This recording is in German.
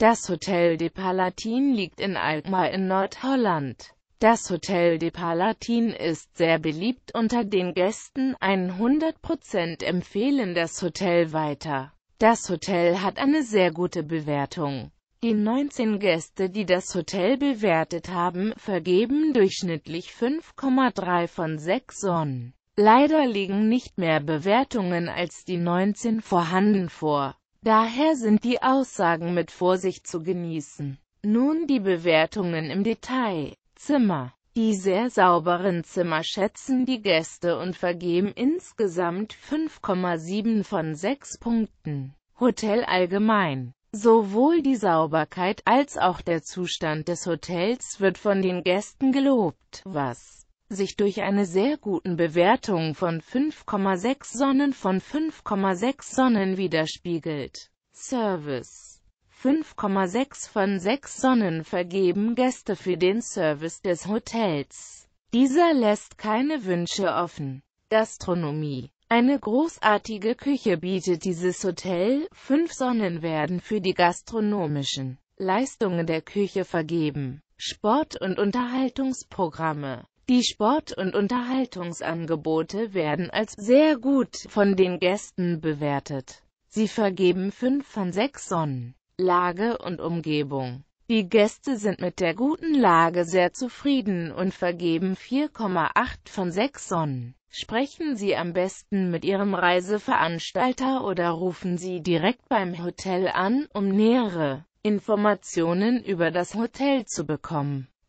Das Hotel de Palatin liegt in Alkmaar in Nordholland. Das Hotel de Palatin ist sehr beliebt unter den Gästen, 100% empfehlen das Hotel weiter. Das Hotel hat eine sehr gute Bewertung. Die 19 Gäste, die das Hotel bewertet haben, vergeben durchschnittlich 5,3 von 6 Sonnen. Leider liegen nicht mehr Bewertungen als die 19 vorhanden vor. Daher sind die Aussagen mit Vorsicht zu genießen. Nun die Bewertungen im Detail. Zimmer. Die sehr sauberen Zimmer schätzen die Gäste und vergeben insgesamt 5,7 von 6 Punkten. Hotel allgemein. Sowohl die Sauberkeit als auch der Zustand des Hotels wird von den Gästen gelobt, was sich durch eine sehr guten Bewertung von 5,6 Sonnen von 5,6 Sonnen widerspiegelt. Service 5,6 von 6 Sonnen vergeben Gäste für den Service des Hotels. Dieser lässt keine Wünsche offen. Gastronomie eine großartige Küche bietet dieses Hotel, 5 Sonnen werden für die gastronomischen Leistungen der Küche vergeben. Sport- und Unterhaltungsprogramme die Sport- und Unterhaltungsangebote werden als sehr gut von den Gästen bewertet. Sie vergeben 5 von 6 Sonnen. Lage und Umgebung. Die Gäste sind mit der guten Lage sehr zufrieden und vergeben 4,8 von 6 Sonnen. Sprechen Sie am besten mit Ihrem Reiseveranstalter oder rufen Sie direkt beim Hotel an, um nähere Informationen über das Hotel zu bekommen.